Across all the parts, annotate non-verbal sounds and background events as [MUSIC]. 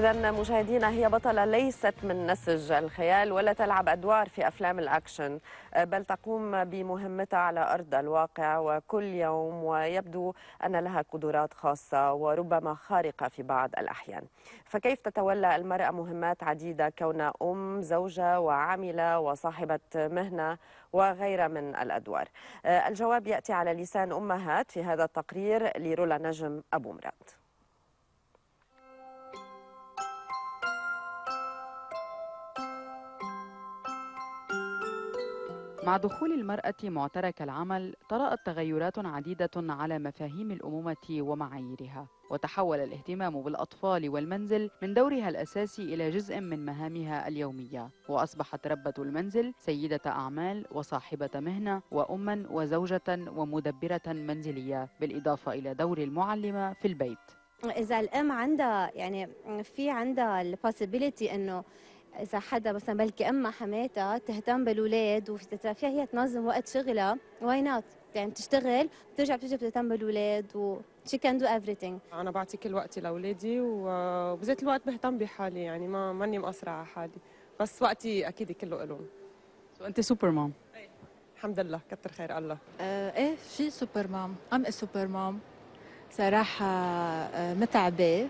إذا مشاهدينا هي بطلة ليست من نسج الخيال ولا تلعب أدوار في أفلام الأكشن بل تقوم بمهمتها على أرض الواقع وكل يوم ويبدو أن لها قدرات خاصة وربما خارقة في بعض الأحيان فكيف تتولى المرأة مهمات عديدة كونها أم زوجة وعاملة وصاحبة مهنة وغيرها من الأدوار الجواب يأتي على لسان أمهات في هذا التقرير لرولا نجم أبو مراد مع دخول المرأة معترك العمل طرأت تغيرات عديدة على مفاهيم الأمومة ومعاييرها وتحول الاهتمام بالأطفال والمنزل من دورها الأساسي إلى جزء من مهامها اليومية وأصبحت ربة المنزل سيدة أعمال وصاحبة مهنة وأما وزوجة ومدبرة منزلية بالإضافة إلى دور المعلمة في البيت إذا الأم عندها يعني في عندها البوسيبيليتي إنه اذا حدا مثلا بلكي امها حماتها تهتم بالولاد وفيها هي تنظم وقت شغلها واي نوت يعني بتشتغل بترجع بتجي بتهتم بالولاد و شي كان دو everything انا بعطي كل وقتي لاولادي وبذات الوقت بهتم بحالي يعني ما ماني مقصره على حالي بس وقتي اكيد كله الهم سو انت سوبر مام إيه. الحمد لله كتر خير الله آه ايه شي سوبر مام ام سوبر مام صراحه آه، متعبه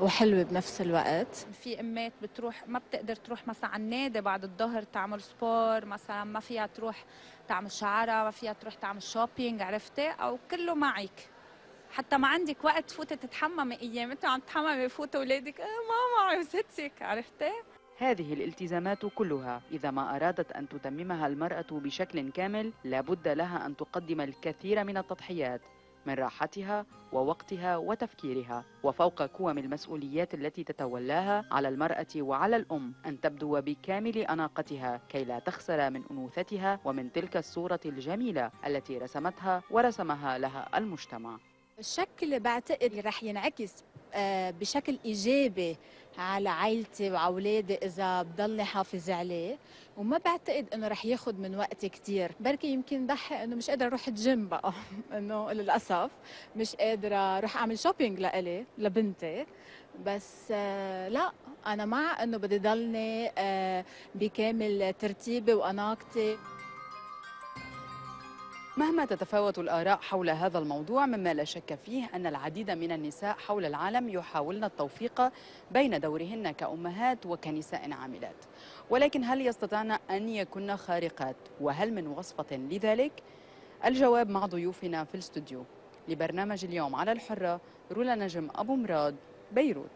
وحلوة بنفس الوقت في أمات بتروح ما بتقدر تروح مثلا على النادي بعد الظهر تعمل سبور مثلا ما فيها تروح تعمل شعرها ما فيها تروح تعمل شوبينج عرفتي أو كله معك حتى ما عندك وقت تفوتي تتحممي ايام انت عم تتحممي بفوتوا اولادك آه ماما عزتك عرفتي هذه الالتزامات كلها إذا ما أرادت أن تتممها المرأة بشكل كامل لابد لها أن تقدم الكثير من التضحيات من راحتها ووقتها وتفكيرها وفوق كوم المسؤوليات التي تتولاها على المرأة وعلى الأم أن تبدو بكامل أناقتها كي لا تخسر من أنوثتها ومن تلك الصورة الجميلة التي رسمتها ورسمها لها المجتمع الشكل بعتقد رح ينعكس آه، بشكل إيجابي على عائلتي وعولادي اذا بضلني حافظ عليه وما بعتقد انه رح ياخذ من وقتي كثير بركي يمكن ضحي انه مش قادره اروح الجيم بقى [LAUGHS] انه للاسف مش قادره اروح اعمل شوبينج لإلي لبنتي بس آه، لا انا مع انه بدي ضلني آه، بكامل ترتيبي واناقتي مهما تتفاوت الآراء حول هذا الموضوع مما لا شك فيه أن العديد من النساء حول العالم يحاولن التوفيق بين دورهن كأمهات وكنساء عاملات ولكن هل يستطعن أن يكن خارقات وهل من وصفة لذلك؟ الجواب مع ضيوفنا في الاستوديو لبرنامج اليوم على الحرة رولا نجم أبو مراد بيروت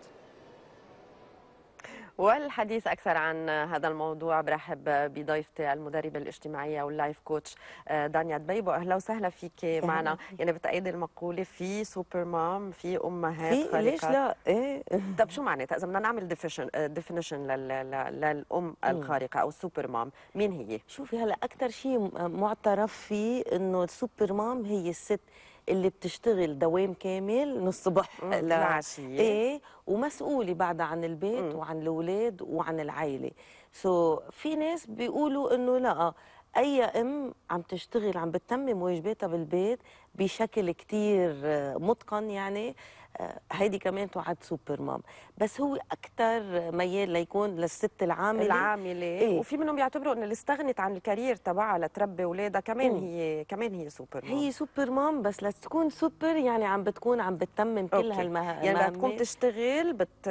والحديث أكثر عن هذا الموضوع برحب بضيفتي المدربة الاجتماعية واللايف كوتش آه، دانيا دبيبو أهلا وسهلا فيك معنا يعني بتأيد المقولة في سوبر مام في أمهات في خارقات. ليش لا إيه طب شو معناتها إذا بدنا نعمل ديفينيشن آه، للأم أمم. الخارقة أو السوبر مام مين هي؟ شوفي هلا أكثر شيء معترف فيه إنه السوبر مام هي الست اللي بتشتغل دوام كامل من الصبح لعشيه ايه ومسؤوله بعد عن البيت مم. وعن الاولاد وعن العائله سو so, في ناس بيقولوا انه لا اي ام عم تشتغل عم بتتمم واجباتها بالبيت بشكل كتير متقن يعني آه، هيدي كمان تعد سوبر مام بس هو اكثر ميال ليكون للست العامله العامله إيه؟ وفي منهم بيعتبروا انه اللي استغنت عن الكارير تبعها لتربي اولادها كمان مم. إيه. هي كمان هي سوبر مام هي سوبر مام بس لتكون سوبر يعني عم بتكون عم بتتمم كل هالمهام يعني بتكون بتشتغل بت...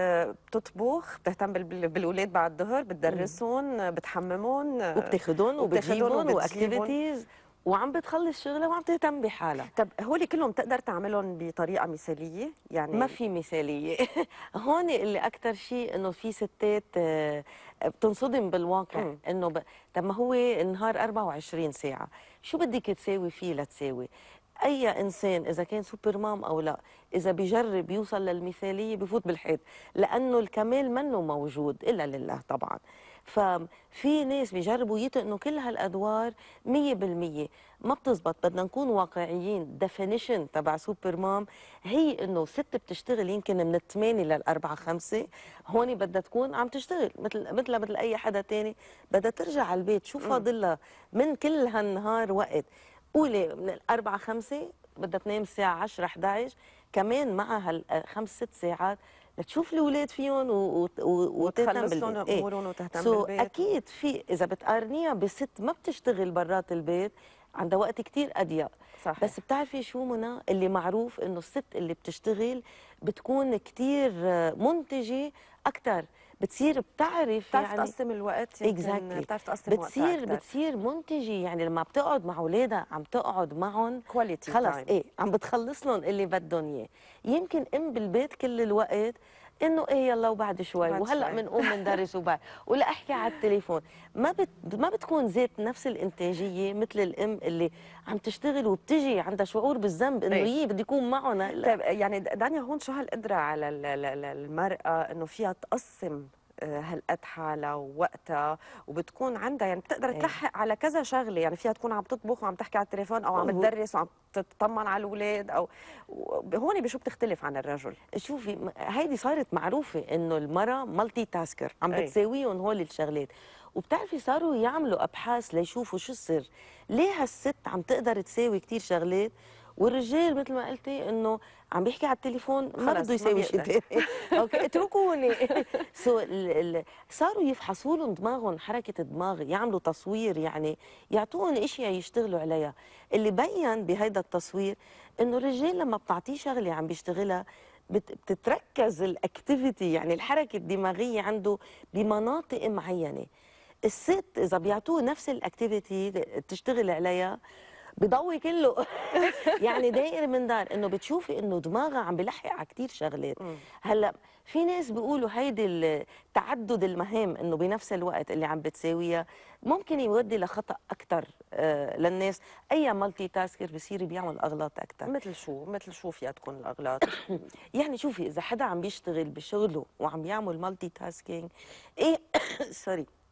بتطبخ بتهتم بال... بالاولاد بعد الظهر إيه. بتدرسهم بتحممهم وبتاخذهم وبتجيبهم واكتيفيتيز وعم بتخلص شغلها وعم تهتم بحالها طب هول كلهم بتقدر تعملهم بطريقه مثاليه يعني ما في مثاليه [LAUGHS] هون اللي اكثر شيء انه في ستات آه، بتنصدم بالواقع انه ب... طب ما هو النهار 24 ساعه شو بدك تساوي فيه لتساوي اي انسان اذا كان سوبر مام او لا اذا بيجرب يوصل للمثاليه بفوت بالحيط لانه الكمال منه موجود الا لله طبعا ففي ناس بيجربوا يتقنوا كل هالادوار 100% ما بتزبط بدنا نكون واقعيين ديفينيشن تبع سوبر مام هي انه ست بتشتغل يمكن من 8 لل 4 5 هون بدها تكون عم تشتغل مثل مثل مثل اي حدا تاني بدها ترجع على البيت شو فاضلها من كل هالنهار وقت قولي من 4 5 بدها تنام الساعة 10 11 كمان مع هالخمس ست ساعات تشوف الاولاد فيهم وتهتم لهم امورهم إيه. وتهتم so بالبيت اكيد في اذا بتقارنيها بست ما بتشتغل برات البيت عندها وقت كثير اضيق صحيح. بس بتعرفي شو منى اللي معروف انه الست اللي بتشتغل بتكون كثير منتجه اكثر بتصير بتعرف بتعرف يعني تقسم الوقت يعني exactly. بتعرف تقسم بتصير وقت بتصير منتجه يعني لما بتقعد مع اولادها عم تقعد معهم كواليتي خلص time. ايه عم بتخلص لهم اللي بدهم اياه يمكن ام بالبيت كل الوقت انه ايه يلا وبعد شوي وهلا بنقوم بندرس [LAUGHS] وبعد ولا احكي على التليفون ما بت ما بتكون ذات نفس الانتاجيه مثل الام اللي عم تشتغل وبتجي عندها شعور بالذنب انه هي إيه. بده يكون معنا طيب يعني دانيا هون شو هالقدره على المراه انه فيها تقسم هالقد حالها ووقتها وبتكون عندها يعني بتقدر إيه. تلحق على كذا شغله يعني فيها تكون عم تطبخ وعم تحكي على التليفون او عم تدرس وعم تطمن على الاولاد او هون بشو بتختلف عن الرجل شوفي هيدي صارت معروفه انه المراه مالتي تاسكر عم إيه. بتساويهم هول الشغلات وبتعرفي صاروا يعملوا ابحاث ليشوفوا شو السر ليه هالست عم تقدر تساوي كثير شغلات والرجال مثل ما قلتي انه عم بيحكي على التليفون ما بده يساوي شيء ثاني [LAUGHS] اوكي اتركوني سو صاروا يفحصوا لهم دماغهم حركه الدماغ يعملوا تصوير يعني يعطوهم اشياء يشتغلوا عليها اللي بين بهذا التصوير انه الرجال لما بتعطيه شغله عم بيشتغلها بتتركز الاكتيفيتي يعني الحركه الدماغيه عنده بمناطق معينه الست اذا بيعطوه نفس الاكتيفيتي تشتغل عليها بضوي كله [LAUGHS] يعني داير من دار انه بتشوفي انه دماغها عم بلحق على كثير شغلات هلا في ناس بيقولوا هيدي تعدد المهام انه بنفس الوقت اللي عم بتساويها ممكن يودي لخطا اكثر آه، للناس اي مالتي تاسكر بصير بيعمل اغلاط اكثر مثل شو مثل شو فيها تكون الاغلاط [COUGHS] يعني شوفي اذا حدا عم بيشتغل بشغله وعم يعمل مالتي تاسكينج ايه سوري [COUGHS]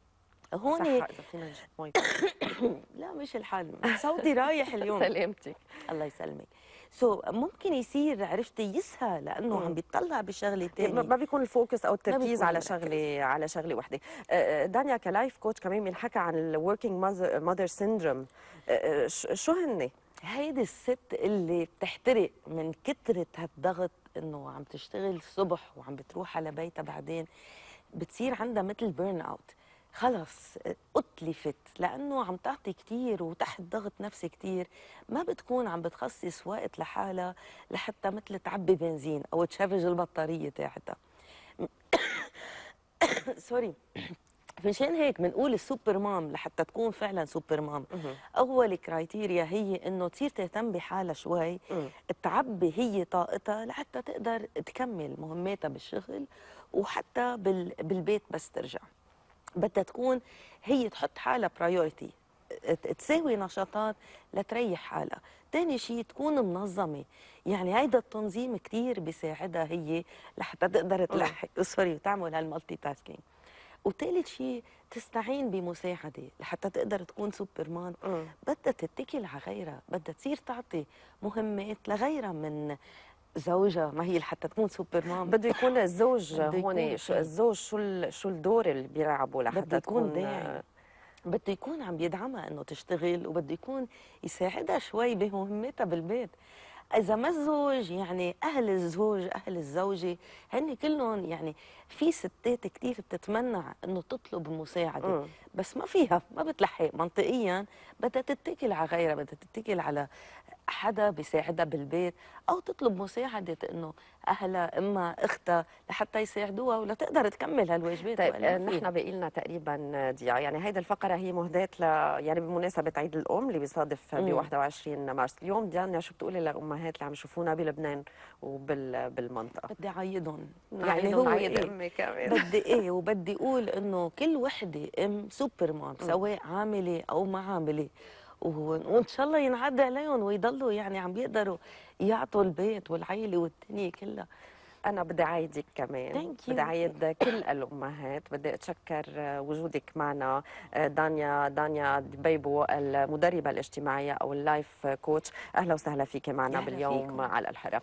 هون [COUGHS] لا مش الحال صوتي رايح [LAUGHS] اليوم سلامتك الله يسلمك سو so, ممكن يصير عرفتي يسهى لانه مم. عم بيطلع بشغله ثانيه إيه، ما بيكون الفوكس او التركيز على شغله على شغله وحده أه، أه، دانيا كلايف كوتش كمان بنحكى عن الوركينج ماذر سيندروم شو هن هيدي الست اللي بتحترق من كثره هالضغط انه عم تشتغل الصبح وعم بتروح على بيتها بعدين بتصير عندها مثل بيرن اوت خلص اتلفت لانه عم تعطي كثير وتحت ضغط نفسي كثير ما بتكون عم بتخصص وقت لحالها لحتى مثل تعبي بنزين او تشفج البطاريه تاعتها سوري [COUGHS] مشان هيك بنقول السوبر مام لحتى تكون فعلا سوبر مام اول كرايتيريا هي انه تصير تهتم بحالها شوي تعبي هي طاقتها لحتى تقدر تكمل مهماتها بالشغل وحتى بالبيت بس ترجع بدها تكون هي تحط حالها برايورتي تساوي نشاطات لتريح حالها تاني شيء تكون منظمة يعني هيدا التنظيم كتير بيساعدها هي لحتى تقدر آه. تلحق سوري [LAUGHS] وتعمل هالمالتي تاسكينج وثالث شيء تستعين بمساعدة لحتى تقدر تكون سوبرمان آه. بدها تتكل على غيرها بدها تصير تعطي مهمات لغيرها من زوجة ما هي حتى تكون سوبر مام بده يكون الزوج هون الزوج شو شو الدور اللي بيلعبه لحتى بده يكون بده يكون عم يدعمها انه تشتغل وبده يكون يساعدها شوي بمهمتها بالبيت اذا ما الزوج يعني اهل الزوج اهل الزوجه هن كلهم يعني في ستات كثير بتتمنع انه تطلب مساعده م. بس ما فيها ما بتلحق منطقيا بدها تتكل على غيرها بدها تتكل على حدا بيساعدها بالبيت او تطلب مساعده انه اهلها امها اختها لحتى يساعدوها ولتقدر تكمل هالواجبات طيب آه، نحن باقي لنا تقريبا ضيع يعني هيدي الفقره هي مهداة ل يعني بمناسبه عيد الام اللي بيصادف ب 21 مارس اليوم ديانا شو بتقولي لامهات الامهات اللي عم يشوفونا بلبنان وبالمنطقه بدي اعيدهم يعني هو عيد إيه؟ امي كمان بدي ايه وبدي اقول انه كل وحده ام سوبر مام سواء عامله او ما عامله وان شاء الله ينعدى عليهم ويضلوا يعني عم بيقدروا يعطوا البيت والعيله والدنيا كلها انا بدي اعيدك كمان بدي اعيد كل الامهات بدي اتشكر آه، وجودك معنا آه، دانيا دانيا دبيبو المدربه الاجتماعيه او اللايف كوتش اهلا وسهلا فيك معنا باليوم فيكم. على الحرة